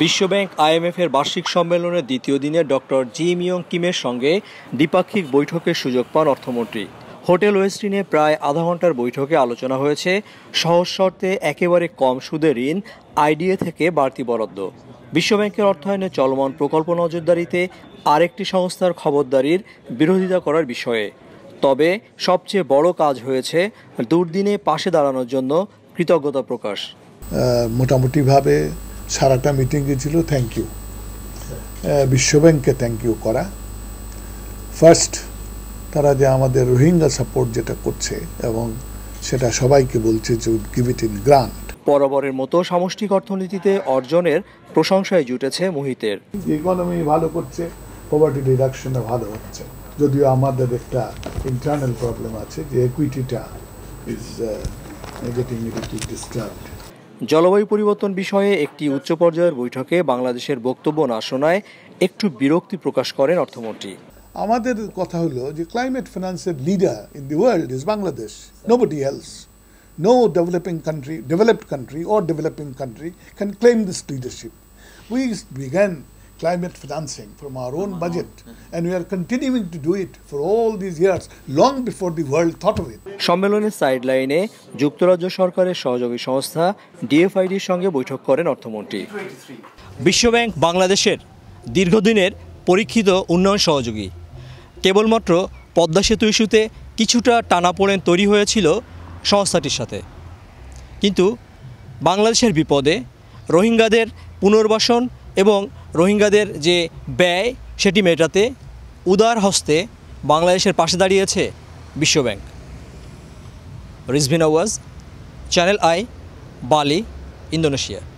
বিশ্বব্যাংক আইএমএফের বার্ষিক সম্মেলনের দ্বিতীয় দিনে ডক্টর জিম ইয়ং কিমের সঙ্গে দ্বিপাক্ষিক বৈঠকের সুযোগ পান অর্থমন্ত্রী হোটেল ওয়েস্টিনে প্রায় আধা ঘন্টার বৈঠকে আলোচনা হয়েছে সহজ শর্তে একেবারে কম সুদে ঋণ আইডিএ থেকে বাড়তি বরাদ্দ বিশ্বব্যাংকের অর্থায়নে চলমান প্রকল্প নজরদারিতে আরেকটি সংস্থার খবরদারির বিরোধিতা করার বিষয়ে তবে সবচেয়ে বড় কাজ হয়েছে দুর্দিনে পাশে দাঁড়ানোর জন্য কৃতজ্ঞতা প্রকাশ মোটামুটিভাবে সারাটা মিটিংয়ে ছিল থ্যাংক ইউ বিশ্বব্যাংককে থ্যাংক ইউ করা ফার্স্ট তারা যে আমাদের রোহিঙ্গা সাপোর্ট যেটা করছে এবং সেটা সবাইকে বলছে যে গিভ ইট ইন গ্রান্ট বরাবরের মতো সামষ্টিক অর্থনীতিতে অর্জনের প্রশংসায় জুটেছে মোহিতের ইকোনমি ভালো করছে পভার্টি রিডাকশনে ভালো হচ্ছে যদিও আমাদের একটা ইন্টারনাল প্রবলেম আছে যে ইকুইটিটা ইজ গেটিং ডিস্টার্বড জলবায়ু পরিবর্তন বিষয়ে একটি উচ্চ পর্যায়ের বৈঠকে বাংলাদেশের বক্তব্য না শোনায় একটু বিরক্তি প্রকাশ করেন অর্থমন্ত্রী আমাদের কথা হলো যে ক্লাইমেট ফিনান্সের leader in the world is Bangladesh nobody else no developing country developed country or developing country can claim this leadership we began climate financing from our own budget. And we are continuing to do it for all these years, long before the world thought of it. সম্মেলনের সাইডলাইনে যুক্তরাজ্য সরকারের সহযোগী সংস্থা ডিএফআইডির সঙ্গে বৈঠক করেন অর্থমন্ত্রী বিশ্বব্যাংক বাংলাদেশের দীর্ঘদিনের পরীক্ষিত উন্নয়ন সহযোগী কেবলমাত্র পদ্মা সেতু ইস্যুতে কিছুটা টানাপোড়েন তৈরি হয়েছিল সংস্থাটির সাথে কিন্তু বাংলাদেশের বিপদে রোহিঙ্গাদের পুনর্বাসন এবং রোহিঙ্গাদের যে ব্যয় সেটি মেটাতে উদার হস্তে বাংলাদেশের পাশে দাঁড়িয়েছে বিশ্বব্যাংক রিজভিন আওয়াজ চ্যানেল আই বালি ইন্দোনেশিয়া